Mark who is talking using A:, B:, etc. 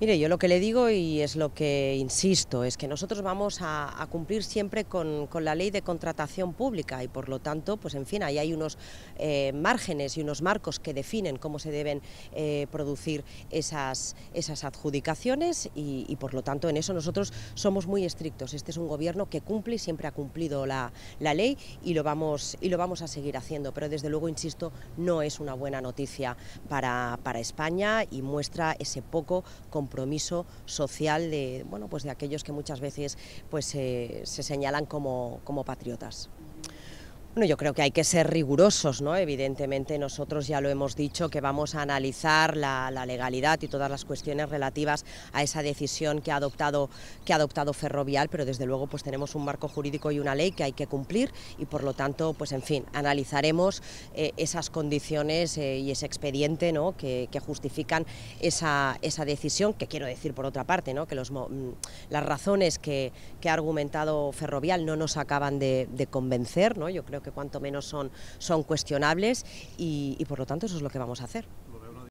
A: Mire, yo lo que le digo y es lo que insisto, es que nosotros vamos a, cumplir siempre con, la ley de contratación pública y por lo tanto, pues en fin, ahí hay unos eh, márgenes y unos marcos que definen cómo se deben eh, producir esas, adjudicaciones y, por lo tanto en eso nosotros somos muy estrictos. Este es un gobierno que cumple y siempre ha cumplido la, ley y lo, vamos, y lo vamos a seguir haciendo, pero desde luego, insisto, no es una buena noticia para, para España y muestra ese poco compromiso compromiso social de, bueno, pues de aquellos que muchas veces pues, eh, se señalan como patriotas. Bueno, yo creo que hay que ser rigurosos, ¿no? Evidentemente nosotros ya lo hemos dicho que vamos a analizar la, legalidad y todas las cuestiones relativas a esa decisión que ha adoptado que ha adoptado Ferrovial, pero desde luego pues tenemos un marco jurídico y una ley que hay que cumplir y por lo tanto pues en fin analizaremos eh, esas condiciones eh, y ese expediente, ¿no? Que, justifican esa, decisión. Que quiero decir por otra parte, ¿no? Que los, mm, las razones que, ha argumentado Ferrovial no nos acaban de, de convencer, ¿no? Yo creo que cuanto menos son, son cuestionables y por lo tanto eso es lo que vamos a hacer.